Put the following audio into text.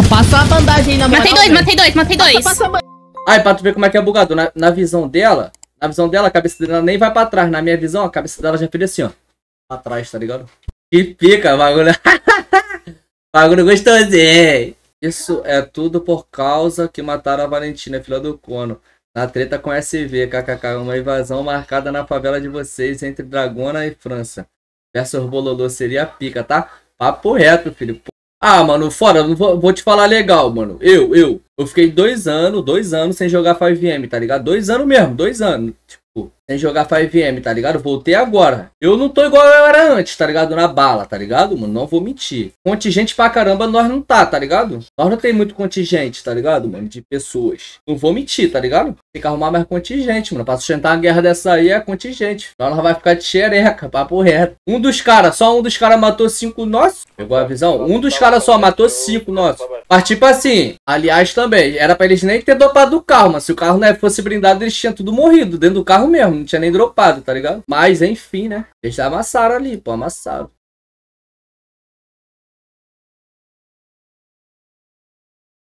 Pô, passa a bandagem aí na Matei dois, matei dois, matei dois. Aí, Ai, pra tu ver como é que é bugado. Na, na visão dela, na visão dela, a cabeça dela nem vai pra trás. Na minha visão, a cabeça dela já fica assim, ó. Pra trás, tá ligado? Que pica, bagulho. bagulho gostosinho. Isso é tudo por causa que mataram a Valentina, filha do Cono. Na treta com SV, kkk, uma invasão marcada na favela de vocês entre Dragona e França. Versus Bololô seria pica, tá? Papo reto, filho. Ah, mano, fora, vou, vou te falar legal, mano. Eu, eu, eu fiquei dois anos, dois anos sem jogar 5M, tá ligado? Dois anos mesmo, dois anos. Tipo, sem jogar 5M, tá ligado? Voltei agora. Eu não tô igual eu era antes, tá ligado? Na bala, tá ligado, mano? Não vou mentir. Contingente pra caramba nós não tá, tá ligado? Nós não tem muito contingente, tá ligado, mano? De pessoas. Não vou mentir, tá ligado? Tem que arrumar mais contingente, mano. Pra sustentar uma guerra dessa aí é contingente. nós vai ficar de xereca, papo reto. Um dos caras, só um dos caras matou cinco nossos. Pegou a visão? Um dos caras só matou cinco nossos. Mas, tipo assim, aliás, também, era pra eles nem ter dopado o carro, mas se o carro não né, fosse blindado, eles tinham tudo morrido dentro do carro mesmo. Não tinha nem dropado, tá ligado? Mas, enfim, né? Eles amassaram ali, pô, amassaram.